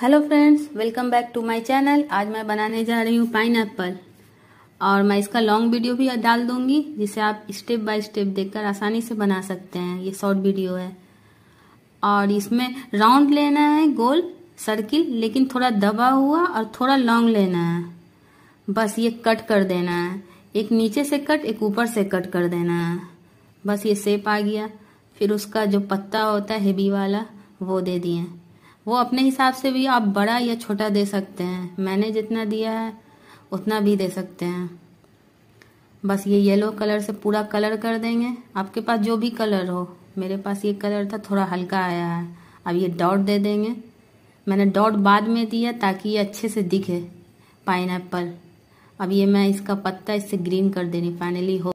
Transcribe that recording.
hello friends welcome back to my channel आज मैं बनाने जा रही हूँ पाइन और मैं इसका लॉन्ग वीडियो भी डाल दूंगी जिसे आप स्टेप बाय स्टेप देखकर आसानी से बना सकते हैं ये शॉर्ट वीडियो है और इसमें राउंड लेना है गोल सर्किल लेकिन थोड़ा दबा हुआ और थोड़ा लॉन्ग लेना है बस ये कट कर देना है एक नीचे से कट एक ऊपर से कट कर देना है बस ये सेप आ गया फिर उसका जो पत्ता होता है हेवी वाला वो दे दिए वो अपने हिसाब से भी आप बड़ा या छोटा दे सकते हैं मैंने जितना दिया है उतना भी दे सकते हैं बस ये येलो कलर से पूरा कलर कर देंगे आपके पास जो भी कलर हो मेरे पास ये कलर था थोड़ा हल्का आया है अब ये डॉट दे देंगे मैंने डॉट बाद में दिया ताकि ये अच्छे से दिखे पाइन अब ये मैं इसका पत्ता इससे ग्रीन कर दे रही फाइनली हो